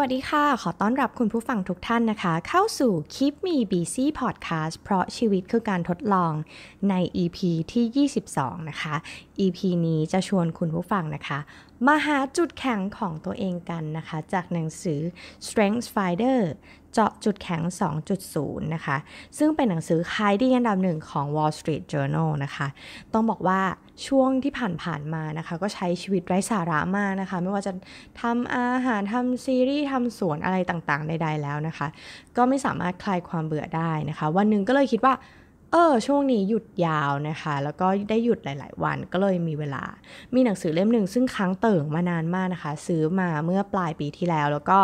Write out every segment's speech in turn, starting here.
วัสดีค่ะ ขอต้อนรับคุณผู้ฟังทุกท่านนะคะ เข้าสู่คลิปมี BC Podcast เพราะชีวิตคือการทดลองใน EP ที่ 22 นะคะ EP นี้จะชวนคุณผู้ฟังนะคะ มาหาจุดแข็งของตัวเองกันนะคะ จากหนังสือ Strength Finder เจาะจุดแข็ง 2.0 นะคะ ซึ่งเป็นหนังสือขายดีอันดับหนึ่งของ Wall Street Journal นะคะ ต้องบอกว่าช่วงที่ผ่านๆมานะคะ ก็ใช้ชีวิตไร้สาระมากนะคะ ไม่ว่าจะทำอาหาร ทำซีรีส์ทำสวนอะไรต่างๆใดๆแล้วนะคะ ก็ไม่สามารถคลายความเบื่อได้นะคะ วันหนึ่งก็เลยคิดว่า เออ ช่วงนี้หยุดยาวนะคะ แล้วก็ได้หยุดหลายๆวันก็เลยมีเวลา มีหนังสือเล่มหนึ่งซึ่งค้างเติ่งมานานมากนะคะ ซื้อมาเมื่อปลายปีที่แล้ว แล้วก็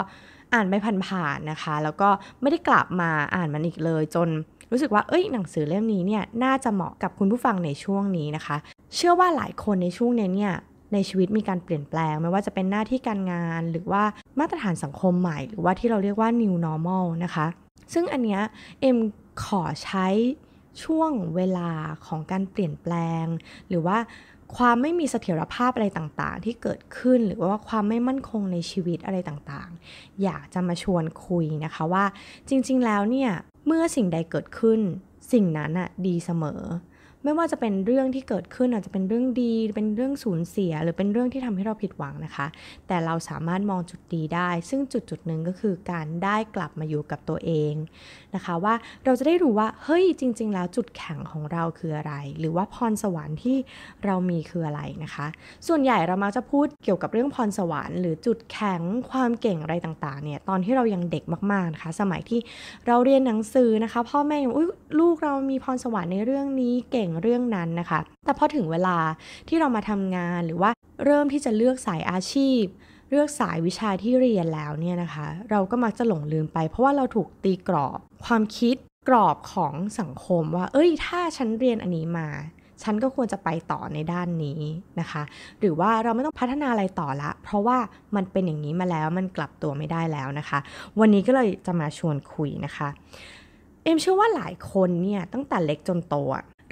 อ่านไปผ่านๆนะคะ แล้วก็ไม่ได้กลับมาอ่านมันอีกเลยจนรู้สึกว่าเอ้ยหนังสือเล่มนี้เนี่ยน่าจะเหมาะกับคุณผู้ฟังในช่วงนี้นะคะ เชื่อว่าหลายคนในช่วงนี้เนี่ยในชีวิตมีการเปลี่ยนแปลง ไม่ว่าจะเป็นหน้าที่การงาน หรือว่ามาตรฐานสังคมใหม่หรือว่าที่เราเรียกว่า new normal นะคะ ซึ่งอันเนี้ยเอ็มขอใช้ช่วงเวลาของการเปลี่ยนแปลง หรือว่าความไม่มีเสถียรภาพอะไรต่างๆที่เกิดขึ้นหรือว่าความไม่มั่นคงในชีวิตอะไรต่างๆ อยากจะมาชวนคุยนะคะว่า จริงๆแล้วเนี่ย เมื่อสิ่งใดเกิดขึ้น สิ่งนั้นอะดีเสมอไม่ว่าจะเป็นเรื่องที่เกิดขึ้นอาจจะเป็นเรื่องดีเป็นเรื่องสูญเสีย หรือเป็นเรื่องที่ทำให้เราผิดหวังนะคะ แต่เราสามารถมองจุดดีได้ ซึ่งจุดจุดหนึ่งก็คือการได้กลับมาอยู่กับตัวเองนะคะว่าเราจะได้รู้ว่าเฮ้ยจริง ๆ แล้วจุดแข็งของเราคืออะไร หรือว่าพรสวรรค์ที่เรามีคืออะไรนะคะ ส่วนใหญ่เรามักจะพูดเกี่ยวกับเรื่องพรสวรรค์หรือ จุดแข็งความเก่งอะไรต่างๆเนี่ยตอนที่เรายังเด็กมากๆนะคะสมัยที่เราเรียนหนังสือนะคะพ่อแม่อย่างอุ้ยลูกเรามีพรสวรรค์ในเรื่องนี้เก่งเรื่องนั้นนะคะ แต่พอถึงเวลาที่เรามาทำงานหรือว่าเริ่มที่จะเลือกสายอาชีพ เลือกสายวิชาที่เรียนแล้วเนี่ยนะคะ เราก็มักจะหลงลืมไปเพราะว่าเราถูกตีกรอบความคิดกรอบของสังคมว่า เอ้ย ถ้าฉันเรียนอันนี้มา ฉันก็ควรจะไปต่อในด้านนี้นะคะ หรือว่าเราไม่ต้องพัฒนาอะไรต่อละ เพราะว่ามันเป็นอย่างนี้มาแล้วมันกลับตัวไม่ได้แล้วนะคะ วันนี้ก็เลยจะมาชวนคุยนะคะ เอ็มเชื่อว่าหลายคนเนี่ยตั้งแต่เล็กจนโต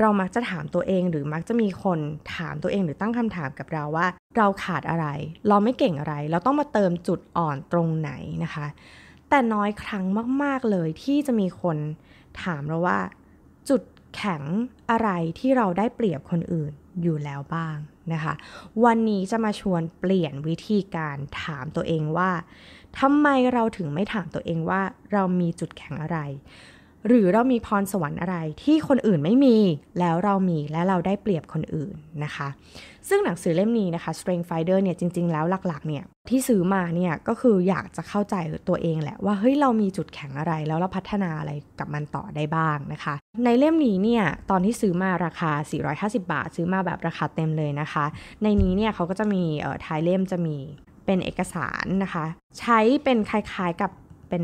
เรามักจะถามตัวเองหรือมักจะมีคนถามตัวเองหรือตั้งคำถามกับเราว่าเราขาดอะไร เราไม่เก่งอะไรเราต้องมาเติมจุดอ่อนตรงไหน นะคะ แต่น้อยครั้งมากๆเลยที่จะมีคนถามเราว่าจุดแข็งอะไรที่เราได้เปรียบคนอื่นอยู่แล้วบ้าง นะคะ วันนี้จะมาชวนเปลี่ยนวิธีการถามตัวเองว่าทำไมเราถึงไม่ถามตัวเองว่าเรามีจุดแข็งอะไรหรือเรามีพรสวรรค์อะไรที่คนอื่นไม่มีแล้วเรามีและเราได้เปรียบคนอื่นนะคะ ซึ่งหนังสือเล่มนี้นะคะ Strength Finder เนี่ยจริงๆแล้วหลักๆเนี่ยที่ซื้อมาเนี่ยก็คืออยากจะเข้าใจตัวเองแหละ ว่าเฮ้ยเรามีจุดแข็งอะไรแล้วเราพัฒนาอะไรกับมันต่อได้บ้างนะคะ ในเล่มนี้เนี่ยตอนที่ซื้อมาราคา 450 บาท ซื้อมาแบบราคาเต็มเลยนะคะ ในนี้เนี่ยเขาก็จะมีท้ายเล่มจะมีเป็นเอกสารนะคะ ใช้เป็นคล้ายๆกับเป็น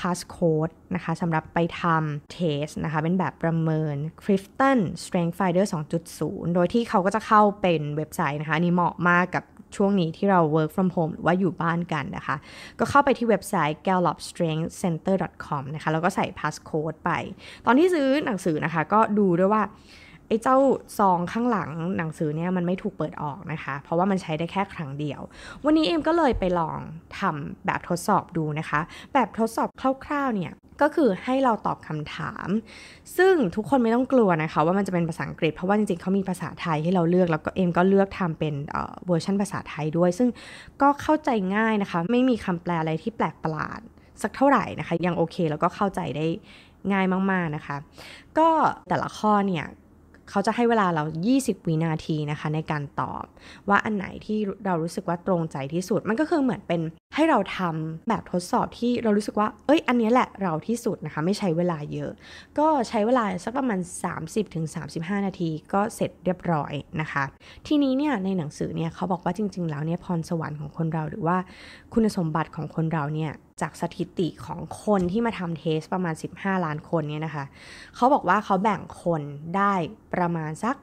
พาสโค้ดนะคะสำหรับไปทำเทสนะคะ เป็นแบบประเมิน c r i f t o n Strength Finder 2.0 โดยที่เขาก็จะเข้าเป็นเว็บไซต์นะคะนนี้เหมาะมากกับช่วงนี้ที่เรา work from home หรือว่าอยู่บ้านกันนะคะ ก็เข้าไปที่เว็บไซต์ gallopstrengthcenter.com นะคะ แล้วก็ใส่ passcode ไป ตอนที่ซื้อหนังสือนะคะก็ดูด้วยว่าไอ้เจ้าซองข้างหลังหนังสือเนี่ยมันไม่ถูกเปิดออกนะคะเพราะว่ามันใช้ได้แค่ครั้งเดียว วันนี้เอ็มก็เลยไปลองทำแบบทดสอบดูนะคะ แบบทดสอบคร่าวๆเนี่ยก็คือให้เราตอบคำถาม ซึ่งทุกคนไม่ต้องกลัวนะคะว่ามันจะเป็นภาษาอังกฤษ เพราะว่าจริงๆเขามีภาษาไทยให้เราเลือก แล้วก็เอ็มก็เลือกทำเป็นเวอร์ชันภาษาไทยด้วย ซึ่งก็เข้าใจง่ายนะคะไม่มีคำแปลอะไรที่แปลกประหลาด สักเท่าไหร่นะคะ ยังโอเค แล้วก็เข้าใจได้ง่ายมากๆนะคะ ก็แต่ละข้อเนี่ยเขาจะให้เวลาเรา 20วินาทีนะคะในการตอบว่าอันไหนที่เรารู้สึกว่าตรงใจที่สุด มันก็คือเหมือนเป็นให้เราทำแบบทดสอบที่เรารู้สึกว่า เอ้ย อันนี้แหละเราที่สุดนะคะ ไม่ใช้เวลาเยอะ ก็ใช้เวลาสักประมาณ 30-35 นาที ก็เสร็จเรียบร้อยนะคะ ทีนี้เนี่ยในหนังสือเนี่ยเขาบอกว่าจริงๆ แล้วเนี่ยพรสวรรค์ของคนเราหรือว่า คุณสมบัติของคนเราเนี่ยจากสถิติของคนที่มาทำเทสประมาณ 15 ล้านคนเนี่ยนะคะ เขาบอกว่าเขาแบ่งคนได้ประมาณสัก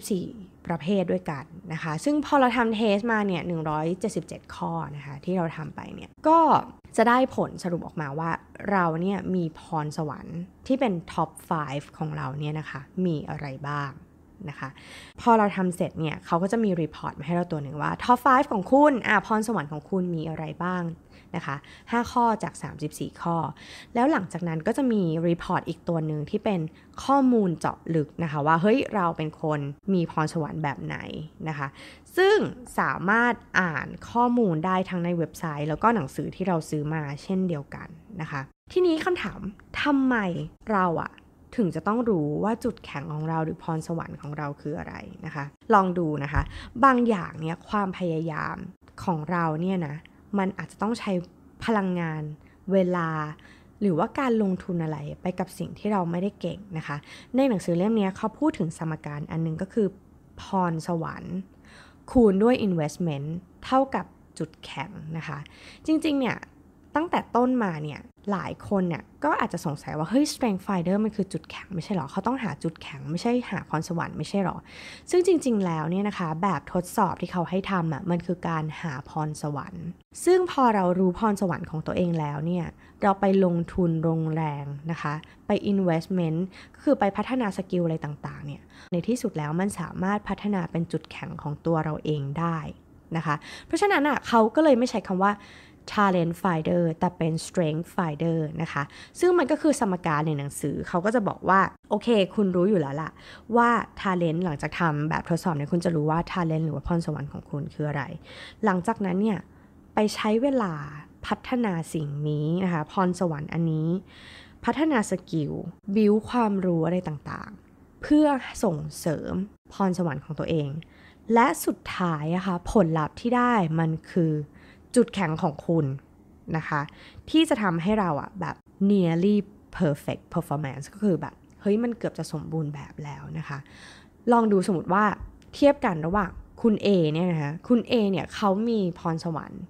34 ประเภทด้วยกันนะคะ ซึ่งพอเราทำเทสมาเนี่ย177 ข้อนะคะที่เราทำไปเนี่ย ก็จะได้ผลสรุปออกมาว่าเราเนี่ยมีพรสวรรค์ที่เป็นท็อป5ของเราเนี่ยนะคะมีอะไรบ้างนะคะ พอเราทำเสร็จเนี่ยเขาก็จะมีรีพอร์ตมาให้เราตัวหนึ่งว่าท็อป5ของคุณ อ่าพรสวรรค์ของคุณมีอะไรบ้างนะคะ5ข้อจาก 34 ข้อ แล้วหลังจากนั้นก็จะมีรีพอร์ตอีกตัวหนึ่งที่เป็นข้อมูลเจาะลึกนะคะว่าเฮ้ย เราเป็นคนมีพรสวรรค์แบบไหนนะคะ ซึ่งสามารถอ่านข้อมูลได้ทั้งในเว็บไซต์ แล้วก็หนังสือที่เราซื้อมาเช่นเดียวกันนะคะ ทีนี้คำถามทำไมเราอะถึงจะต้องรู้ว่าจุดแข็งของเราหรือพรสวรรค์ของเราคืออะไรนะคะ ลองดูนะคะ บางอย่างเนี่ยความพยายามของเราเนี่ยนะมันอาจจะต้องใช้พลังงานเวลา หรือว่าการลงทุนอะไรไปกับสิ่งที่เราไม่ได้เก่งนะคะ ในหนังสือเล่มนี้เขาพูดถึงสมการอันนึงก็คือพรสวรรค์ คูณด้วย investment เท่ากับจุดแข็งนะคะ จริง ๆ เนี่ย ตั้งแต่ต้นมาเนี่ยหลายคนเนี่ยก็อาจจะสงสัยว่าเฮ้ย strength finder มันคือจุดแข็งไม่ใช่หรอเขาต้องหาจุดแข็งไม่ใช่หาพรสวรรค์ไม่ใช่หรอซึ่งจริงๆแล้วเนี่ยนะคะแบบทดสอบที่เขาให้ทำอะ่ะมันคือการหาพรสวรรค์ ซึ่งพอเรารู้พรสวรรค์ของตัวเองแล้วเนี่ยเราไปลงทุนลงแรงนะคะไป investment คือไปพัฒนาสกิลอะไรต่างๆเนี่ยในที่สุดแล้วมันสามารถพัฒนาเป็นจุดแข็งของตัวเราเองได้นะคะเพราะฉะนั้นอ่ะเขาก็เลยไม่ใช้คำว่า Talent Finder แต่เป็น Strength Finder นะคะ ซึ่งมันก็คือสมการในหนังสือเขาก็จะบอกว่า โอเค คุณรู้อยู่แล้วล่ะ ว่า Talent หลังจากทำแบบทดสอบเนี่ยคุณจะรู้ว่า Talent หรือว่าพรสวรรค์ของคุณคืออะไร หลังจากนั้นเนี่ย ไปใช้เวลาพัฒนาสิ่งนี้นะคะ พรสวรรค์อันนี้ พัฒนาสกิลบิวความรู้อะไรต่างๆ เพื่อส่งเสริมพรสวรรค์ของตัวเอง และสุดท้ายนะคะผลลัพธ์ที่ได้มันคือจุดแข็งของคุณนะคะ ที่จะทำให้เราอะแบบ nearly perfect performance ก็คือแบบ เฮ้ยมันเกือบจะสมบูรณ์แบบแล้วนะคะ ลองดูสมมติว่าเทียบกันระหว่างคุณ A เนี่ยนะคะ คุณ A เนี่ยเขามีพรสวรรค์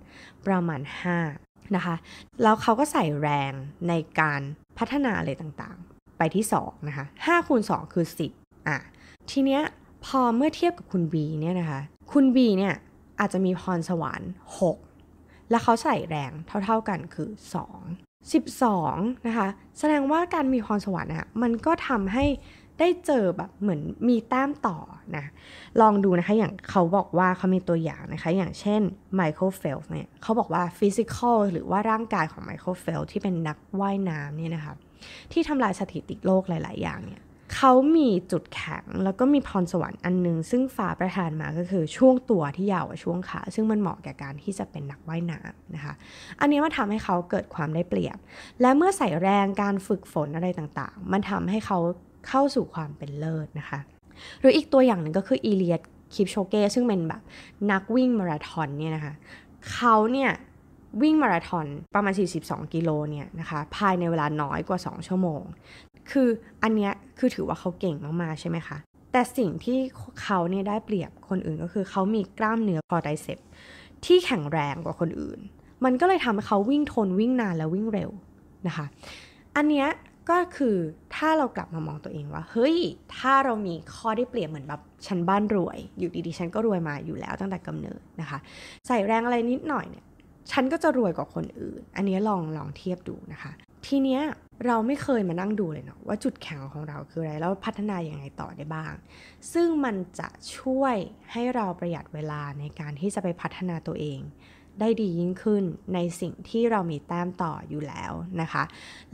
ประมาณ5นะคะ แล้วเขาก็ใส่แรงในการพัฒนาอะไรต่างๆ ไปที่ 2 นะคะ5คูณ2 คือ 10 อ่ะ ทีเนี้ยพอเมื่อเทียบกับคุณ B เนี่ยนะคะ คุณ B เนี่ยอาจจะมีพรสวรรค์ 6และเขาใส่แรงเท่าๆกันคือ 2 12 นะคะ แสดงว่าการมีพรสวรรค์นะมันก็ทำให้ได้เจอแบบเหมือนมีแต้มต่อนะลองดูนะคะ อย่างเขาบอกว่าเขามีตัวอย่างนะคะ อย่างเช่นไมเคิลเฟลส์เนี่ยเขาบอกว่าฟิสิกอลหรือว่าร่างกายของไมเคิลเฟลส์ที่เป็นนักว่ายน้ำเนี่ยนะคะที่ทำลายสถิติโลกหลายๆ อย่างเนี่ยเขามีจุดแข็งแล้วก็ มี พรสวรรค์อัน นึง ซึ่ง ฝา ประธานมาก็คือช่วงตัวที่ยาวกว่า ช่วง ขา ซึ่งมันเหมาะแก่การที่จะเป็นนักว่ายน้ำนะคะ อันนี้มันทาให้เขาเกิดความได้เปรียบ และเมื่อใส่แรงการฝึกฝนอะไรต่างๆ มันทำให้เขาเข้าสู่ความเป็นเลิศนะคะ หรืออีกตัวอย่างหนึ่งก็คืออีเลียดคิปโชเก้ซึ่งเป็นแบบนักวิ่งมาราธอนเนี่ยนะคะเขาเนี่ยวิ่งมาราธอนประมาณ42 กิโลเนี่ยนะคะภายในเวลาน้อยกว่า 2 ชั่วโมง คืออันเนี้ยคือถือว่าเขาเก่งมากๆใช่ไหมคะแต่สิ่งที่เขาเนี่ยได้เปรียบคนอื่นก็คือ เขามีกล้ามเนื้อคอไดเซปที่แข็งแรงกว่าคนอื่น มันก็เลยทำให้เขาวิ่งทนวิ่งนานและวิ่งเร็วนะคะอันเนี้ยก็คือถ้าเรากลับมามองตัวเองว่า เฮ้ยถ้าเรามีข้อได้เปรียบเหมือนแบบฉันบ้านรวยอยู่ดีๆฉันก็รวยมาอยู่แล้วตั้งแต่กำเนิดนะคะ ใส่แรงอะไรนิดหน่อยเนี่ยฉันก็จะรวยกว่าคนอื่น อันนี้ลองลองเทียบดูนะคะ ทีเนี้ยเราไม่เคยมานั่งดูเลยเนาะว่าจุดแข็งของเราคืออะไรแล้วพัฒนาอย่างไรต่อได้บ้าง ซึ่งมันจะช่วยให้เราประหยัดเวลาในการที่จะไปพัฒนาตัวเอง ได้ดียิ่งขึ้นในสิ่งที่เรามีแต้มต่ออยู่แล้วนะคะ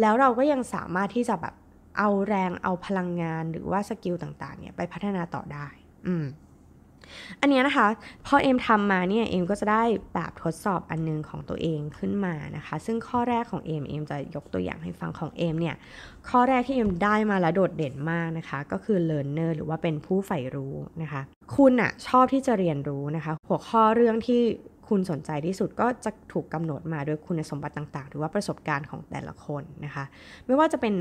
แล้วเราก็ยังสามารถที่จะแบบเอาแรงเอาพลังงานหรือว่าสกิลต่าง ๆเนี่ยไปพัฒนาต่อได้ อืมอันนี้นะคะพอเอมทำมาเนี่ยเอมก็จะได้แบบทดสอบอันนึงของตัวเองขึ้นมานะคะ ซึ่งข้อแรกของเอมเอมจะยกตัวอย่างให้ฟังของเอมเนี่ยข้อแรกที่เอมได้มาแล้วโดดเด่นมากนะคะ ก็คือ learner หรือว่าเป็นผู้ใฝ่รู้นะคะ คุณอะชอบที่จะเรียนรู้นะคะ หัวข้อเรื่องที่คุณสนใจที่สุดก็จะถูกกำหนดมาด้วยคุณสมบัติต่างๆ หรือว่าประสบการณ์ของแต่ละคนนะคะ ไม่ว่าจะเป็น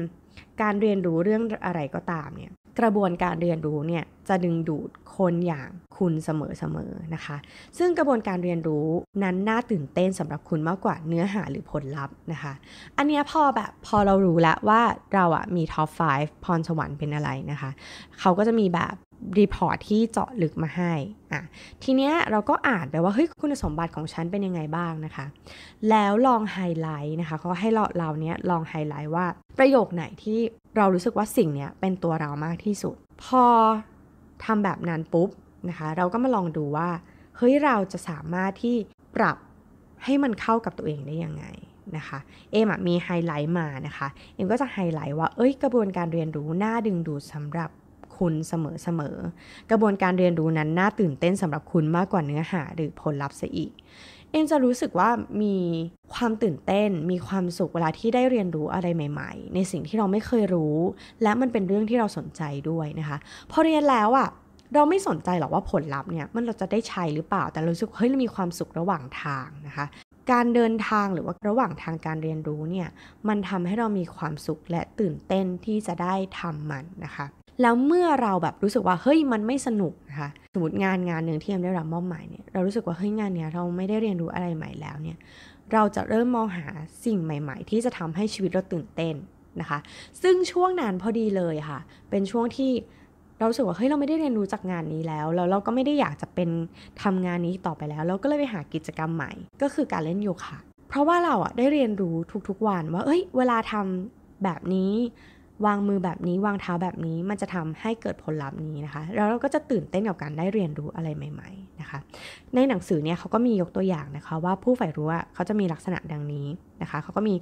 การเรียนรู้เรื่องอะไรก็ตามเนี่ยกระบวนการเรียนรู้เนี่ย จะดึงดูดคนอย่างคุณเสมอๆนะคะ ซึ่งกระบวนการเรียนรู้นั้นน่าตื่นเต้นสำหรับคุณมากกว่าเนื้อหาหรือผลลัพธ์นะคะ อันนี้พอแบบพอเรารู้แล้วว่าเราอะมีท็อป5พรสวรรค์เป็นอะไรนะคะ เขาก็จะมีแบบรีพอร์ตที่เจาะลึกมาให้อ่ะทีเนี้ยเราก็อ่านไปว่าเฮ้ยคุณสมบัติของฉันเป็นยังไงบ้างนะคะ แล้วลองไฮไลท์นะคะเขาให้เราเราเนี้ยลองไฮไลท์ว่าประโยคไหนที่เรารู้สึกว่าสิ่งนี้เป็นตัวเรามากที่สุด พอทำแบบนั้นปุ๊บนะคะเราก็มาลองดูว่า เฮ้ยเราจะสามารถที่ปรับให้มันเข้ากับตัวเองได้ยังไงนะคะเอมมีไฮไลท์มานะคะเอมก็จะไฮไลท์ว่าเอ้ยกระบวนการเรียนรู้น่าดึงดูดสำหรับคุณเสมอๆกระบวนการเรียนรู้นั้นน่าตื่นเต้นสำหรับคุณมากกว่าเนื้อหาหรือผลลัพธ์ซะอีกเอ็มจะรู้สึกว่ามีความตื่นเต้น มีความสุขเวลาที่ได้เรียนรู้อะไรใหม่ ๆ ในสิ่งที่เราไม่เคยรู้ และมันเป็นเรื่องที่เราสนใจด้วยนะคะ พอเรียนแล้วอะ่ะ เราไม่สนใจหรอกว่าผลลัพธ์เนี่ย มันเราจะได้ใช้หรือเปล่า แต่รู้สึกเฮ้ยมีความสุขระหว่างทางนะคะ การเดินทางหรือว่าระหว่างทางการเรียนรู้เนี่ย มันทำให้เรามีความสุขและตื่นเต้นที่จะได้ทำมันนะคะแล้วเมื่อเราแบบรู้สึกว่าเฮ้ยมันไม่สนุกนะคะสมมติงานงานหนึ่งที่เราได้รับมอบหมายเนี่ยเรารู้สึกว่าเฮ้ยงานเนี้ยเราไม่ได้เรียนรู้อะไรใหม่แล้วเนี่ยเราจะเริ่มมองหาสิ่งใหม่ ๆ ที่จะทำให้ชีวิตเราตื่นเต้นนะคะ ซึ่งช่วงนั้นพอดีเลยค่ะ เป็นช่วงที่เราสึกว่าเฮ้ยเราไม่ได้เรียนรู้จากงานนี้แล้วแล้วเราก็ไม่ได้อยากจะเป็นทำงานนี้ต่อไปแล้วเราก็เลยไปหากิจกรรมใหม่ก็คือการเล่นโยคะเพราะว่าเราอะได้เรียนรู้ทุกๆวันว่าเอ้ยเวลาทำแบบนี้วางมือแบบนี้ วางเท้าแบบนี้มันจะทำให้เกิดผลลัพธ์นี้นะคะแล้วเราก็จะตื่นเต้นกับการได้เรียนรู้อะไรใหม่ๆนะคะในหนังสือเนี่ยเขาก็มียกตัวอย่างนะคะ ว่าผู้ใฝ่รู้่เขาจะมีลักษณะดังนี้นะคะเขาก็มี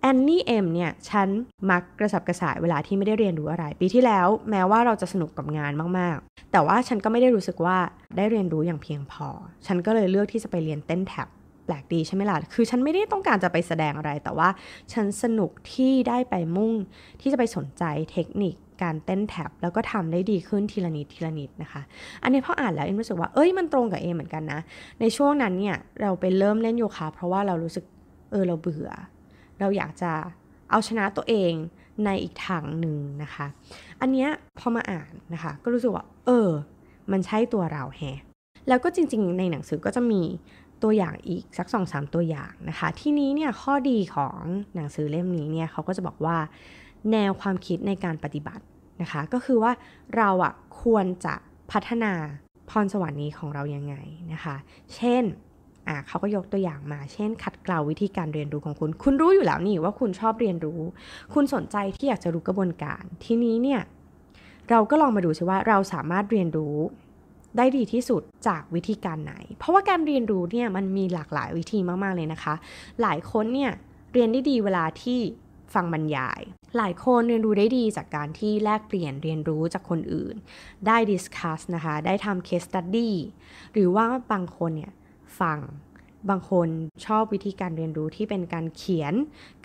แอนนี่เอ็มเนี่ยฉันมักกระสับกระส่ายเวลาที่ไม่ได้เรียนรู้อะไร ปีที่แล้ว แม้ว่าเราจะสนุกกับงานมากๆ แต่ว่าฉันก็ไม่ได้รู้สึกว่าได้เรียนรู้อย่างเพียงพอ ฉันก็เลยเลือกที่จะไปเรียนเต้นแท็บแปลกดีใช่ไหมล่ะ คือฉันไม่ได้ต้องการจะไปแสดงอะไร แต่ว่าฉันสนุกที่ได้ไปมุ่งที่จะไปสนใจเทคนิค การเต้นแท็บแล้วก็ทำได้ดีขึ้นที ละนิดทีละนิดนะคะ อันนี้พออ่านแล้วเอ็มรู้สึกว่า เอ้ยมันตรงกับเอเหมือนกันนะ ในช่วงนั้นเนี่ย เราไปเริ่มเล่นโยคะเพราะว่าเรารู้สึกเออ เราเบื่อ เราอยากจะเอาชนะตัวเองในอีกทางหนึ่งนะคะ อันเนี้ยพอมาอ่านนะคะก็รู้สึกว่าเออ มันใช่ตัวเราแฮะแล้วก็จริงๆ ในหนังสือก็จะมีตัวอย่างอีกสัก2อสตัวอย่างนะคะที่นี้เนี่ยข้อดีของหนังสือเล่มนี้เนี่ยเขาก็จะบอกว่า แนวความคิดในการปฏิบัตินะคะก็คือว่าเราอะควรจะพัฒนาพรสวรรค์นี้ของเรายังไงนะคะ เช่นเขาก็ยกตัวอย่างมา เช่นขัดเกลาวิธีการเรียนรู้ของคุณ คุณรู้อยู่แล้วนี่ว่าคุณชอบเรียนรู้ คุณสนใจที่อยากจะรู้กระบวนการทีนี้เนี่ยเราก็ลองมาดูช่ว่าเราสามารถเรียนรู้ได้ดีที่สุดจากวิธีการไหน เพราะว่าการเรียนรู้เนี่ยมันมีหลากหลายวิธีมากๆเลยนะคะ หลายคนเนี่ยเรียนได้ดีเวลาที่ฟังบรรยาย หลายคนเรียนรู้ได้ดีจากการที่แลกเปลี่ยนเรียนรู้จากคนอื่น ได้ดิสคัสนะคะได้ทำเคสตัตดี้ หรือว่าบางคนเนี่ยฟัง บางคนชอบวิธีการเรียนรู้ที่เป็นการเขียน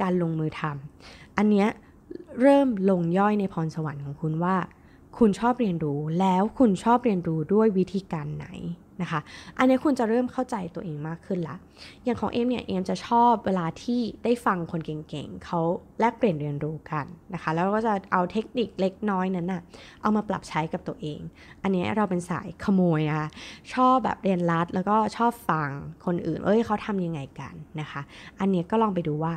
การลงมือทำ อันเนี้ยเริ่มลงย่อยในพรสวรรค์ของคุณว่าคุณชอบเรียนรู้แล้วคุณชอบเรียนรู้ด้วยวิธีการไหนนะคะ อันนี้คุณจะเริ่มเข้าใจตัวเองมากขึ้นละ อย่างของเอมเนี่ยเอมจะชอบเวลาที่ได้ฟังคนเก่งๆเขาแลกเปลี่ยนเรียนรู้กันนะคะ แล้วก็จะเอาเทคนิคเล็กน้อยนั้นนะ่ะ เอามาปรับใช้กับตัวเอง อันนี้เราเป็นสายขโมยนะคะชอบแบบเรียนรัด แล้วก็ชอบฟังคนอื่นเอ้ยเขาทำยังไงกันนะคะ อันนี้ก็ลองไปดูว่า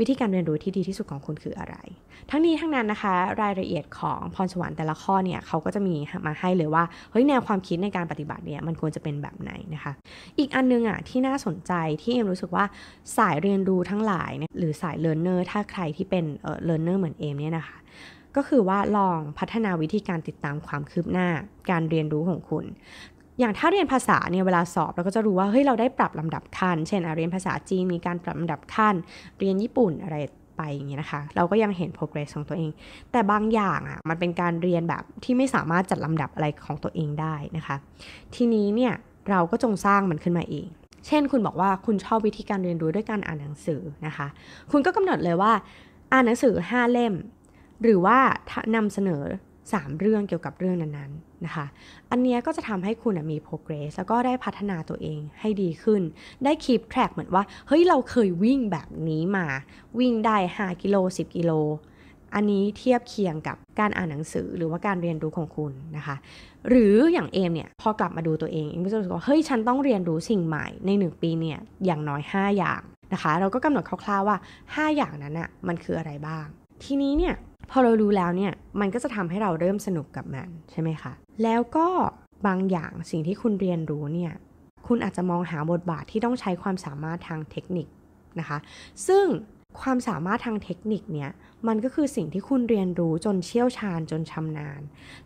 วิธีการเรียนรู้ที่ดีที่สุดของคุณคืออะไร ทั้งนี้ทั้งนั้นนะคะ รายละเอียดของพรสวรรค์แต่ละข้อเนี่ยเขาก็จะมีมาให้เลยว่าเฮ้ยแนวความคิดในการปฏิบัติเนี่ยมันควรจะเป็นแบบไหนนะคะ อีกอันนึงอ่ะที่น่าสนใจที่เอ็มรู้สึกว่าสายเรียนรู้ทั้งหลายเนี่ยหรือสายเลิร์นเนอร์ถ้าใครที่เป็นเออเลิร์นเนอร์เหมือนเอ็มเนี่ยนะคะก็คือว่าลองพัฒนาวิธีการติดตามความคืบหน้าการเรียนรู้ของคุณอย่างถ้าเรียนภาษาเนี่ยเวลาสอบเราก็จะรู้ว่าเฮ้ยเราได้ปรับลำดับขั้นเช่น เรียนภาษาจีนมีการปรับลำดับขั้นเรียนญี่ปุ่นอะไรไปอย่างเงี้ยนะคะ เราก็ยังเห็น progress ของตัวเอง แต่บางอย่างอะ่ะมันเป็นการเรียนแบบที่ไม่สามารถจัดลำดับอะไรของตัวเองได้นะคะทีนี้เนี่ยเราก็จงสร้างมันขึ้นมาเองเช่น คุณบอกว่าคุณชอบวิธีการเรียนรู้ด้วยการอ่านหนังสือนะคะ คุณก็กำหนดเลยว่าอ่านหนังสือ 5 เล่ม หรือว่านำเสนอ3 เรื่องเกี่ยวกับเรื่องนั้นๆนะคะ อันนี้ก็จะทำให้คุณมี progress แล้วก็ได้พัฒนาตัวเองให้ดีขึ้น ได้ค e e แทร็กเหมือนว่า เฮ้ย เราเคยวิ่งแบบนี้มาวิ่งได้ 5 กิโล 10 กิโล อันนี้เทียบเคียงกับการอ่านหนังสือหรือว่าการเรียนรู้ของคุณนะคะ หรืออย่างเอมเนี่ย พอกลับมาดูตัวเองเอมก็จะรู้สึกว่าเฮ้ย ฉันต้องเรียนรู้สิ่งใหม่ใน 1 ปีเนี่ยอย่างน้อย 5 อย่างนะคะ เราก็กำหนดคร่าวๆว่า 5 อย่างนั้นอะมันคืออะไรบ้าง ทีนี้เนี่ยพอเรารู้แล้วเนี่ย มันก็จะทำให้เราเริ่มสนุกกับมันใช่ไหมคะ แล้วก็บางอย่างสิ่งที่คุณเรียนรู้เนี่ย คุณอาจจะมองหาบทบาทที่ต้องใช้ความสามารถทางเทคนิคนะคะ ซึ่งความสามารถทางเทคนิคเนี่ยมันก็คือสิ่งที่คุณเรียนรู้จนเชี่ยวชาญจนชำนาญ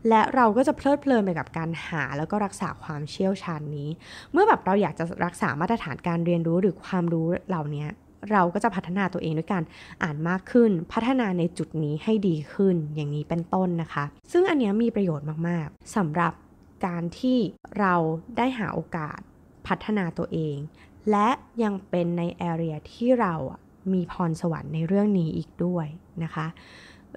และเราก็จะเพลิดเพลินไปกับการหาแล้วก็รักษาความเชี่ยวชาญนี้ เมื่อแบบเราอยากจะรักษามาตรฐานการเรียนรู้หรือความรู้เหล่านี้เราก็จะพัฒนาตัวเองด้วยการอ่านมากขึ้นพัฒนาในจุดนี้ให้ดีขึ้นอย่างนี้เป็นต้นนะคะ ซึ่งอันนี้มีประโยชน์มากๆสำหรับการที่เราได้หาโอกาสพัฒนาตัวเอง และยังเป็นในแอเรียที่เรามีพรสวรรค์ในเรื่องนี้อีกด้วยนะคะ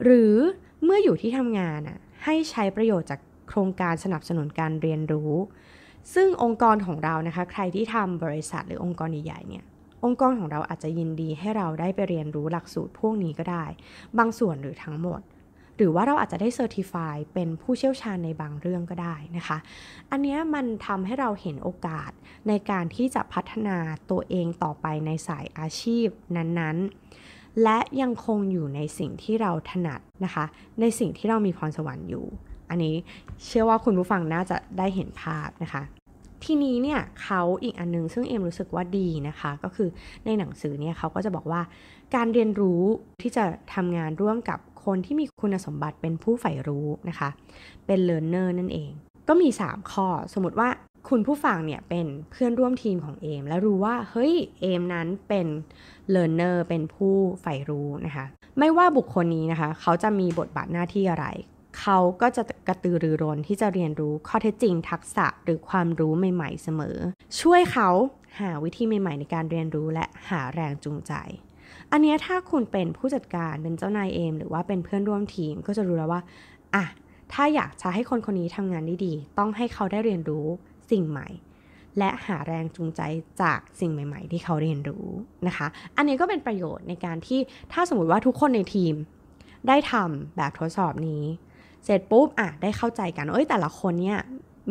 หรือเมื่ออยู่ที่ทำงานอ่ะให้ใช้ประโยชน์จากโครงการสนับสนุนการเรียนรู้ ซึ่งองค์กรของเรานะคะใครที่ทำบริษัทหรือองค์กรใหญ่ๆเนี่ยองค์กรของเราอาจจะยินดีให้เราได้ไปเรียนรู้หลักสูตรพวกนี้ก็ได้ บางส่วนหรือทั้งหมด หรือว่าเราอาจจะได้เซอร์ติฟายเป็นผู้เชี่ยวชาญในบางเรื่องก็ได้นะคะ อันนี้มันทำให้เราเห็นโอกาสในการที่จะพัฒนาตัวเองต่อไปในสายอาชีพนั้น ๆ และยังคงอยู่ในสิ่งที่เราถนัดนะคะ ในสิ่งที่เรามีพรสวรรค์อยู่ อันนี้เชื่อว่าคุณผู้ฟังน่าจะได้เห็นภาพนะคะทีนี้เนี่ยเขาอีกอันนึงซึ่งเอ็มรู้สึกว่าดีนะคะ ก็คือในหนังสือเนี่ยเขาก็จะบอกว่าการเรียนรู้ที่จะทำงานร่วมกับคนที่มีคุณสมบัติเป็นผู้ใฝ่รู้นะคะ เป็นเลิร์นเนอร์นั่นเอง ก็มี 3 ข้อสมมติว่าคุณผู้ฟังเนี่ยเป็นเพื่อนร่วมทีมของเอมและรู้ว่าเฮ้ยเอมนั้นเป็นเลิร์นเนอร์เป็นผู้ใฝ่รู้นะคะไม่ว่าบุคคลนี้นะคะเขาจะมีบทบาทหน้าที่อะไรเขาก็จะกระตือรือร้นที่จะเรียนรู้ข้อเท็จจริงทักษะหรือความรู้ใหม่ ๆเสมอ ช่วยเขาหาวิธีใหม่ๆในการเรียนรู้และหาแรงจูงใจ อันนี้ถ้าคุณเป็นผู้จัดการเป็นเจ้านายเองหรือว่าเป็นเพื่อนร่วมทีมก็จะรู้แล้วว่าอ่ะถ้าอยากจะให้คนคนนี้ทำงานได้ดีต้องให้เขาได้เรียนรู้สิ่งใหม่ และหาแรงจูงใจจากสิ่งใหม่ ๆ ที่เขาเรียนรู้นะคะ อันนี้ก็เป็นประโยชน์ในการที่ถ้าสมมติว่าทุกคนในทีม ได้ทำแบบทดสอบนี้เสร็จปุ๊บอ่ะ ได้เข้าใจกัน เอ้ยแต่ละคนเนี่ย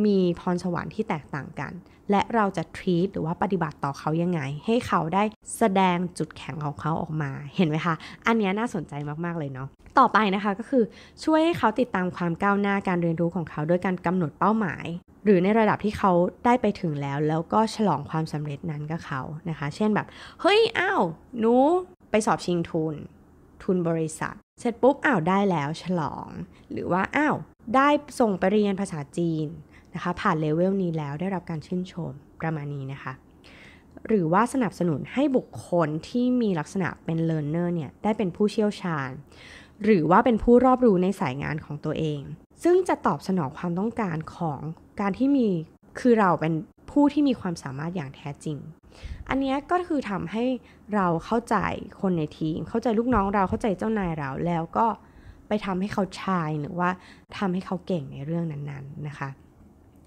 มีพรสวรรค์ที่แตกต่างกัน และเราจะ treat หรือว่าปฏิบัติต่อเขายังไง ให้เขาได้แสดงจุดแข็งของเขาออกมา เห็นไหมคะ อันนี้น่าสนใจมากๆเลยเนาะ ต่อไปนะคะก็คือช่วยให้เขาติดตามความก้าวหน้าการเรียนรู้ของเขาด้วยการกำหนดเป้าหมาย หรือในระดับที่เขาได้ไปถึงแล้วแล้วก็ฉลองความสำเร็จนั้นกับเขานะคะ เช่นแบบ เฮ้ยอ้าวหนูไปสอบชิงทุนทุนบริษัทเสร็จปุ๊บอ้าว ได้แล้ว ฉลอง หรือว่า อ้าว ได้ส่งไปเรียนภาษาจีนนะคะ ผ่านเลเวลนี้แล้ว ได้รับการชื่นชมประมาณนี้นะคะ หรือว่าสนับสนุนให้บุคคลที่มีลักษณะเป็นเลิร์นเนอร์เนี่ย ได้เป็นผู้เชี่ยวชาญ หรือว่าเป็นผู้รอบรู้ในสายงานของตัวเอง ซึ่งจะตอบสนองความต้องการของการที่มี คือเราเป็นผู้ที่มีความสามารถอย่างแท้จริงอันนี้ก็คือทำให้เราเข้าใจคนในทีม เข้าใจลูกน้องเราเข้าใจเจ้านายเรา แล้วก็ไปทำให้เขาชายหรือว่าทำให้เขาเก่งในเรื่องนั้นๆนนนะคะ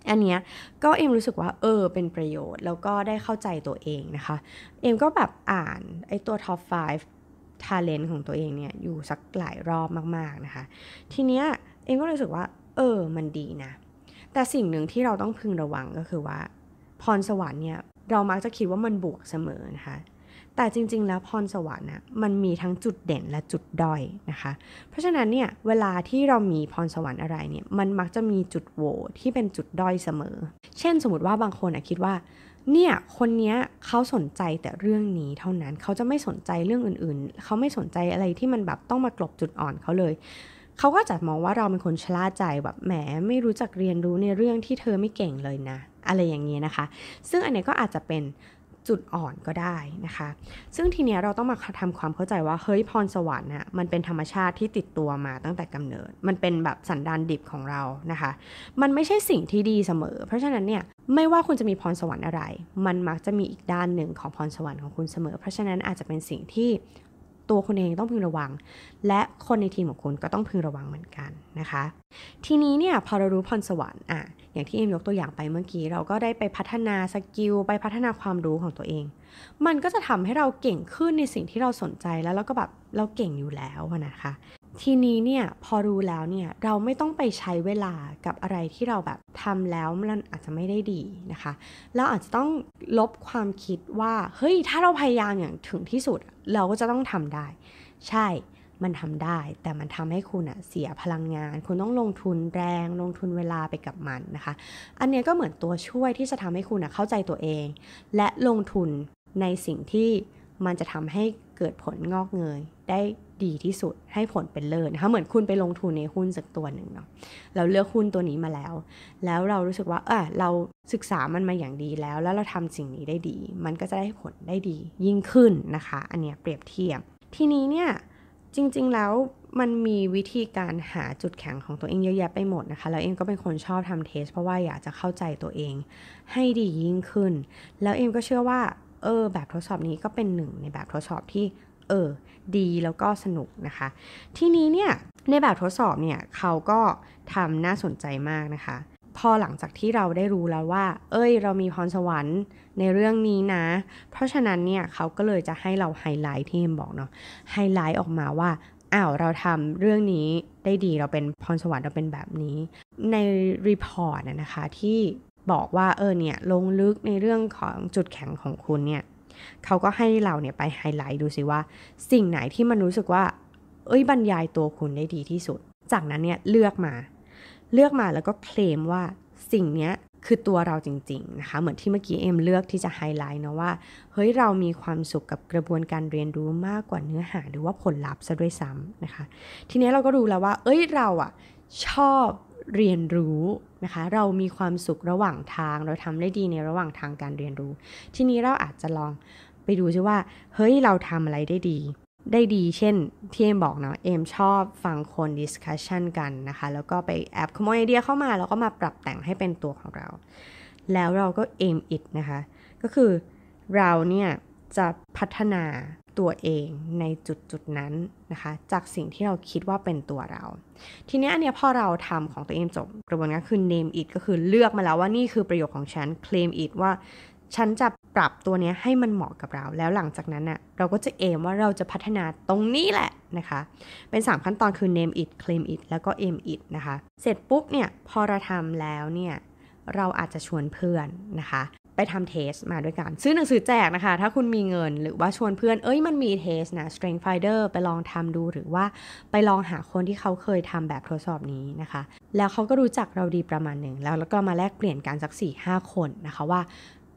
อันนี้ก็เอ็มรู้สึกว่าเออ เป็นประโยชน์แล้วก็ได้เข้าใจตัวเองนะคะ เอ็มก็แบบอ่านไอ้ตัว top 5 talent ของตัวเองเนี่ยอยู่สักหลายรอบมากๆนะคะทีเนี้ยเอ็มก็รู้สึกว่าเออมันดีนะแต่สิ่งหนึ่งที่เราต้องพึงระวังก็คือว่า พรสวรรค์เนี่ยเรามักจะคิดว่ามันบวกเสมอนะคะ แต่จริง ๆ แล้วพรสวรรค์นะมันมีทั้งจุดเด่นและจุดด้อยนะคะ เพราะฉะนั้นเนี่ยเวลาที่เรามีพรสวรรค์อะไรเนี่ยมันมักจะมีจุดโหวที่เป็นจุดด้อยเสมอ เช่นสมมติว่าบางคนนะคิดว่าเนี่ยคนนี้เขาสนใจแต่เรื่องนี้เท่านั้นเขาจะไม่สนใจเรื่องอื่นๆเขาไม่สนใจอะไรที่มันแบบต้องมากลบจุดอ่อนเขาเลยเขาก็จะมองว่าเราเป็นคนชลาใจแบบแหมไม่รู้จักเรียนรู้ในเรื่องที่เธอไม่เก่งเลยนะ อะไรอย่างนี้นะคะ ซึ่งอันนี้ก็อาจจะเป็นจุดอ่อนก็ได้นะคะ ซึ่งทีเนี้ยเราต้องมาทำความเข้าใจว่า เฮ้ย พรสวรรค์น่ะมันเป็นธรรมชาติที่ติดตัวมาตั้งแต่กำเนิด มันเป็นแบบสันดานดิบของเรานะคะ มันไม่ใช่สิ่งที่ดีเสมอเพราะฉะนั้นเนี่ยไม่ว่าคุณจะมีพรสวรรค์อะไร มันมักจะมีอีกด้านหนึ่งของพรสวรรค์ของคุณเสมอ เพราะฉะนั้นอาจจะเป็นสิ่งที่ตัวคุณเองต้องพึงระวัง และคนในทีมของคุณก็ต้องพึงระวังเหมือนกันนะคะ ทีนี้เนี่ยพอเรารู้พรสวรรค์อ่ะอย่างที่เอ็มยกตัวอย่างไปเมื่อกี้เราก็ได้ไปพัฒนาสกิลไปพัฒนาความรู้ของตัวเอง มันก็จะทำให้เราเก่งขึ้นในสิ่งที่เราสนใจแล้วเราก็แบบเราเก่งอยู่แล้วนะคะทีนี้เนี่ยพอรู้แล้วเนี่ยเราไม่ต้องไปใช้เวลากับอะไรที่เราแบบทำแล้วมันอาจจะไม่ได้ดีนะคะเราอาจจะต้องลบความคิดว่าเฮ้ยถ้าเราพยายามอย่างถึงที่สุดเราก็จะต้องทำได้ ใช่มันทำได้แต่มันทำให้คุณอะเสียพลังงาน คุณต้องลงทุนแรง ลงทุนเวลาไปกับมันนะคะ อันนี้ก็เหมือนตัวช่วยที่จะทำให้คุณเข้าใจตัวเอง และลงทุนในสิ่งที่มันจะทำให้เกิดผลงอกเงยได้ดีที่สุดให้ผลเป็นเลิศนะคะเหมือนคุณไปลงทุนในหุ้นสักตัวหนึ่งเนาะเราเลือกหุ้นตัวนี้มาแล้ว แล้วเรารู้สึกว่าเออเราศึกษามันมาอย่างดีแล้ว แล้วเราทำสิ่งนี้ได้ดี มันก็จะได้ผลได้ดียิ่งขึ้นนะคะ อันเนี้ยเปรียบเทียบทีนี้เนี่ยจริง ๆแล้วมันมีวิธีการหาจุดแข็งของตัวเองเยอะแยะไปหมดนะคะแล้วเองก็เป็นคนชอบทำเทส เพราะว่าอยากจะเข้าใจตัวเองให้ดียิ่งขึ้น แล้วเองก็เชื่อว่าเออแบบทดสอบนี้ก็เป็นหนึ่งในแบบทดสอบที่เออดีแล้วก็สนุกนะคะ ทีนี้เนี่ยในแบบทดสอบเนี่ยเขาก็ทำน่าสนใจมากนะคะ พอหลังจากที่เราได้รู้แล้วว่า เอ้ย เรามีพรสวรรค์ในเรื่องนี้นะ เพราะฉะนั้นเนี่ยเขาก็เลยจะให้เราไฮไลท์ที่เอ็มบอกเนาะไฮไลท์ออกมาว่าอ้าวเราทำเรื่องนี้ได้ดีเราเป็นพรสวรรค์เราเป็นแบบนี้ในรีพอร์ตนะคะที่บอกว่าเออเนี่ยลงลึกในเรื่องของจุดแข็งของคุณเนี่ยเขาก็ให้เราเนี่ยไปไฮไลท์ดูสิว่า สิ่งไหนที่มันรู้สึกว่า เอ้ยบรรยายตัวคุณได้ดีที่สุด จากนั้นเนี่ยเลือกมาเลือกมาแล้วก็เคลมว่าสิ่งเนี้ยคือตัวเราจริงๆนะคะเหมือนที่เมื่อกี้เอ็มเลือกที่จะไฮไลท์นะว่า เฮ้ยเรามีความสุขกับกระบวนการเรียนรู้มากกว่าเนื้อหาหรือว่าผลลัพธ์ซะด้วยซ้ำนะคะทีนี้เราก็ดูแล้วว่า เอ้ยเราอะชอบเรียนรู้นะคะ เรามีความสุขระหว่างทาง เราทำได้ดีในระหว่างทางการเรียนรู้ ทีนี้เราอาจจะลองไปดูซิว่า เฮ้ย เราทำอะไรได้ดี ได้ดี เช่นที่เอมบอกเนาะ เอมชอบฟังคนดิสคัชชันกันนะคะ แล้วก็ไปแอบขโมยไอเดีย เข้ามา แล้วก็มาปรับแต่งให้เป็นตัวของเรา แล้วเราก็เอมอิดนะคะ ก็คือเราเนี่ยจะพัฒนาตัวเองในจุดจุดนั้นนะคะ จากสิ่งที่เราคิดว่าเป็นตัวเรา ทีนี้อันนี้พอเราทำของตัวเองจบกระบวนการคือ name it ก็คือเลือกมาแล้วว่านี่คือประโยคของฉัน claim it ว่า ฉันจะปรับตัวนี้ให้มันเหมาะกับเรา แล้วหลังจากนั้นนะ่ะเราก็จะเอมว่าเราจะพัฒนาตรงนี้แหละนะคะ เป็น3ขั้นตอนคือ name it claim it แล้วก็ aim it นะคะเสร็จปุ๊บเนี่ยพอเราทำแล้วเนี่ยเราอาจจะชวนเพื่อนนะคะไปทำเทสมาด้วยกันซื้อหนังสือแจกนะคะ ถ้าคุณมีเงินหรือว่าชวนเพื่อน เอ้ยมันมีเทสนะ Strength Finder ไปลองทำดูหรือว่าไปลองหาคนที่เขาเคยทำแบบทดสอบนี้นะคะ แล้วเขาก็รู้จักเราดีประมาณหนึ่งแล้วแล้วก็มาแลกเปลี่ยนกันสัก4-5คนนะคะว่า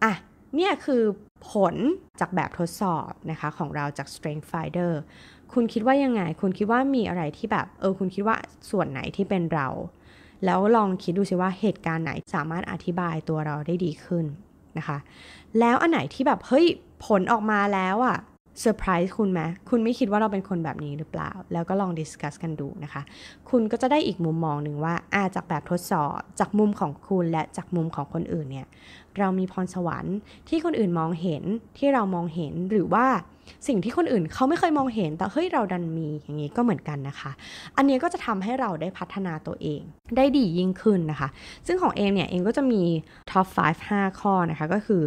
อ่ะเนี่ยคือผลจากแบบทดสอบนะคะ ของเราจาก Strength Finder คุณคิดว่ายังไง คุณคิดว่ามีอะไรที่แบบ เออคุณคิดว่าส่วนไหนที่เป็นเรา แล้วลองคิดดูสิว่าเหตุการณ์ไหน สามารถอธิบายตัวเราได้ดีขึ้นนะคะแล้วอันไหนที่แบบ เฮ้ยผลออกมาแล้วอะเซอร์ไพรส์คุณไหมคุณไม่คิดว่าเราเป็นคนแบบนี้หรือเปล่า แล้วก็ลองดิสคัสกันดูนะคะ คุณก็จะได้อีกมุมมองหนึ่งว่า อาจากแบบทดสอบจากมุมของคุณและจากมุมของคนอื่นเนี่ย เรามีพรสวรรค์ที่คนอื่นมองเห็นที่เรามองเห็นหรือว่าสิ่งที่คนอื่นเขาไม่เคยมองเห็น แต่เฮ้ย เราดันมีอย่างนี้ก็เหมือนกันนะคะ อันนี้ก็จะทำให้เราได้พัฒนาตัวเองได้ดียิ่งขึ้นนะคะ ซึ่งของเอมเนี่ย เอมก็จะมี top 5 5 ข้อนะคะ ก็คือ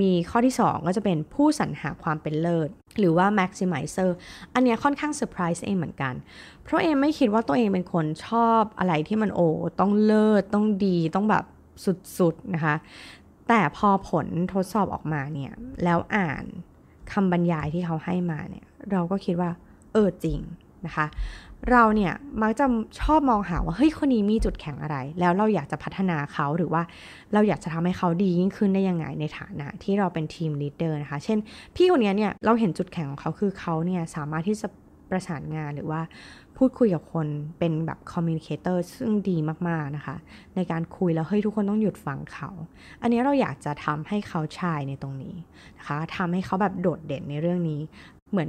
มีข้อที่ 2 ก็จะเป็นผู้สรรหาความเป็นเลิศหรือว่า maximizer อันนี้ค่อนข้างเซอร์ไพรส์เอมเหมือนกัน เพราะเอมไม่คิดว่าตัวเองเป็นคนชอบอะไรที่มันโอ้ต้องเลิศต้องดีต้องแบบสุดๆนะคะแต่พอผลทดสอบออกมาเนี่ยแล้วอ่านคำบรรยายที่เขาให้มาเนี่ยเราก็คิดว่า เออจริง นะคะ เราเนี่ยมักจะชอบมองหาว่า เฮ้ย คนนี้มีจุดแข็งอะไร แล้วเราอยากจะพัฒนาเขาหรือว่าเราอยากจะทำให้เขาดียิ่งขึ้นได้ยังไงในฐานะ ที่เราเป็นทีมลีดเดอร์นะคะ เช่น พี่คนนี้เนี่ยเราเห็นจุดแข็งของเขาคือเขาเนี่ยสามารถที่จะประสานงานหรือว่าพูดคุยกับคนเป็นแบบคอมมิวนิเคเตอร์ซึ่งดีมากๆนะคะ ในการคุยแล้วเฮ้ยทุกคนต้องหยุดฟังเขา อันนี้เราอยากจะทำให้เขาชายในตรงนี้นะคะทำให้เขาแบบโดดเด่นในเรื่องนี้ เหมือน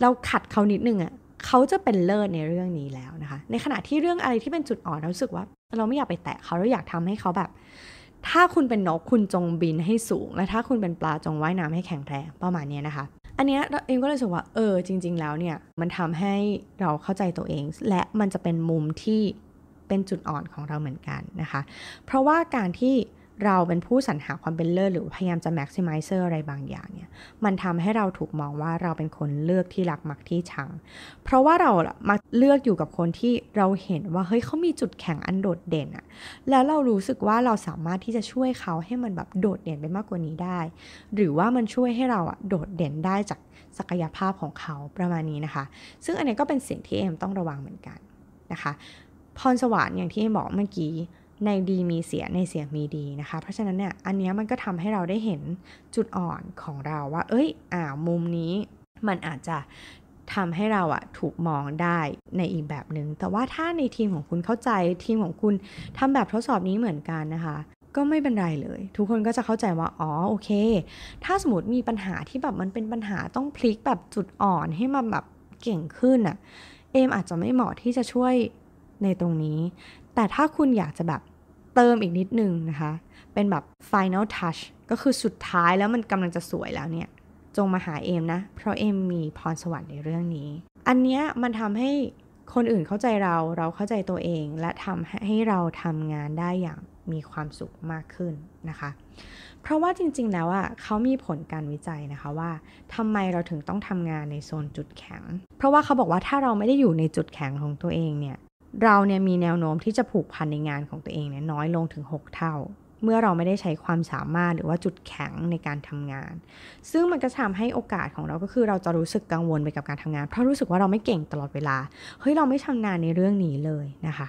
เราขัดเขานิดนึงอะ่ะเขาจะเป็นเลิศในเรื่องนี้แล้วนะคะ ในขณะที่เรื่องอะไรที่เป็นจุดอ่อน เราสึกว่า เราไม่อยากไปแตะเขาเราอยากทำให้เขาแบบ ถ้าคุณเป็นนกคุณจงบินให้สูงและถ้าคุณเป็นปลาจงว่ายน้ำให้แข็งแรงประมาณนี้นะคะอันเนี้ยเอ็มก็เลยสึกว่าเออจริง ๆ แล้วเนี่ย มันทำให้เราเข้าใจตัวเอง และมันจะเป็นมุมที่เป็นจุดอ่อนของเราเหมือนกันนะคะ เพราะว่าการที่เราเป็นผู้สรรหาความเป็นเลิศหรือพยายามจะ maximizer อะไรบางอย่างเนี่ยมันทำให้เราถูกมองว่าเราเป็นคนเลือกที่รักมักที่ชัง เพราะว่าเรามักเลือกอยู่กับคนที่เราเห็นว่าเฮ้ยเขามีจุดแข็งอันโดดเด่นอะแล้วเรารู้สึกว่าเราสามารถที่จะช่วยเขาให้มันแบบโดดเด่นไปมากกว่านี้ได้ หรือว่ามันช่วยให้เราอะโดดเด่นได้จากศักยภาพของเขาประมาณนี้นะคะ ซึ่งอันนี้ก็เป็นสิ่งที่เอ็มต้องระวังเหมือนกันนะคะ พรสวรรค์อย่างที่เอ็มบอกเมื่อกี้ในดีมีเสียในเสียมีดีนะคะเพราะฉะนั้นเนี่ยอันนี้มันก็ทำให้เราได้เห็นจุดอ่อนของเราว่า เอ้ย อ่ามุมนี้ มันอาจจะทำให้เราอะถูกมองได้ในอีกแบบหนึง่งแต่ว่าถ้าในทีมของคุณเข้าใจทีมของคุณทำแบบทดสอบนี้เหมือนกันนะคะ ก็ไม่เป็นไรเลย ทุกคนก็จะเข้าใจว่า อ๋อโอเค ถ้าสมมติมีปัญหาที่แบบมันเป็นปัญหาต้องพลิกแบบจุดอ่อนให้มันแบบเก่งขึ้นอะเอมอาจจะไม่เหมาะที่จะช่วยในตรงนี้ แต่ถ้าคุณอยากจะแบบเติมอีกนิดหนึ่งนะคะ เป็นแบบ final touch ก็คือสุดท้ายแล้วมันกำลังจะสวยแล้วเนี่ย จงมาหาเอมนะ เพราะเอมมีพรสวรรค์ในเรื่องนี้ อันเนี้ยมันทำให้คนอื่นเข้าใจเรา เราเข้าใจตัวเอง และทำให้เราทำงานได้อย่างมีความสุขมากขึ้นนะคะ เพราะว่าจริงๆ แล้วอ่ะเขามีผลการวิจัยนะคะว่าทำไมเราถึงต้องทำงานในโซนจุดแข็ง เพราะว่าเขาบอกว่าถ้าเราไม่ได้อยู่ในจุดแข็งของตัวเองเนี่ยเราเนี่ยมีแนวโน้มที่จะผูกพันในงานของตัวเองเนี่ยน้อยลงถึง 6 เท่า เมื่อเราไม่ได้ใช้ความสามารถหรือว่าจุดแข็งในการทำงาน ซึ่งมันก็ทาให้โอกาสของเราก็คือเราจะรู้สึกกังวลไปกับการทำงาน เพราะรู้สึกว่าเราไม่เก่งตลอดเวลาเฮ้ยเราไม่ชำนาญในเรื่องนี้เลยนะคะ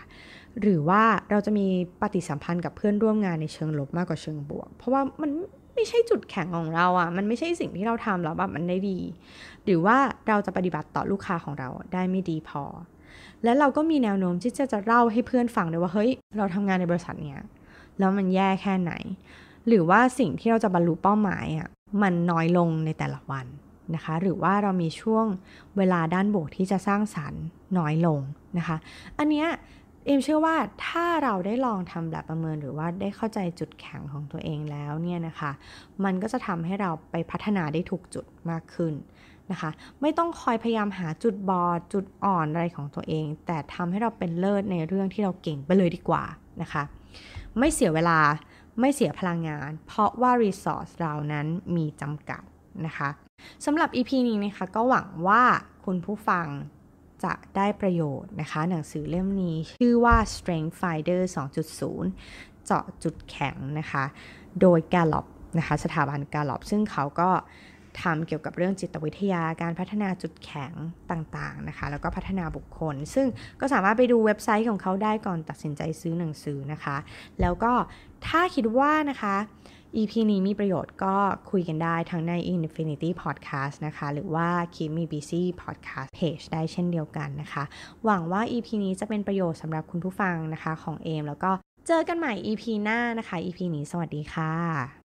หรือว่าเราจะมีปฏิสัมพันธ์กับเพื่อนร่วมงานในเชิงลบมากกว่าเชิงบวก เพราะว่ามันไม่ใช่จุดแข็งของเราอะ่ะมันไม่ใช่สิ่งที่เราทำแล้วแบบมันได้ดี หรือว่าเราจะปฏิบัติต่อลูกค้าของเรา ได้ไม่ดีพอและเราก็มีแนวโน้มที่จะจะเล่าให้เพื่อนฟังเลยว่าเฮ้ยเราทำงานในบริษัทเนี้ยแล้วมันแย่แค่ไหน หรือว่าสิ่งที่เราจะบรรลุเป้าหมายอ่ะมันน้อยลงในแต่ละวันนะคะหรือว่าเรามีช่วงเวลาด้านบวกที่จะสร้างสารรค์น้อยลงนะคะ อันเนี้ยเอมเชื่อว่าถ้าเราได้ลองทำแบบประเมินหรือว่าได้เข้าใจจุดแข็งของตัวเองแล้วเนี่ยนะคะมันก็จะทำให้เราไปพัฒนาได้ถูกจุดมากขึ้นนะคะไม่ต้องคอยพยายามหาจุดบอดจุดอ่อนอะไรของตัวเอง แต่ทำให้เราเป็นเลิศในเรื่องที่เราเก่งไปเลยดีกว่า นะคะ ไม่เสียเวลา ไม่เสียพลังงาน เพราะว่ารีซอสเรานั้นมีจำกัดนะคะสำหรับ EP นี้นะคะก็หวังว่าคุณผู้ฟังจะได้ประโยชน์นะคะ หนังสือเล่มนี้ชื่อว่า Strength Finder 2.0เจาะจุดแข็งนะคะ โดย Gallup นะคะสถาบัน Gallup ซึ่งเขาก็ทำเกี่ยวกับเรื่องจิตวิทยาการพัฒนาจุดแข็งต่างๆนะคะ แล้วก็พัฒนาบุคคล ซึ่งก็สามารถไปดูเว็บไซต์ของเขาได้ก่อนตัดสินใจซื้อหนังสือนะคะ แล้วก็ถ้าคิดว่านะคะ EP นี้มีประโยชน์ก็คุยกันได้ทั้งใน Infinity Podcast นะคะ หรือว่า k i Me Busy Podcast Page ได้เช่นเดียวกันนะคะ หวังว่า EP นี้จะเป็นประโยชน์สำหรับคุณผู้ฟังนะคะ ของเอมแล้วก็เจอกันใหม่ EP หน้านะคะ EP นี้สวัสดีค่ะ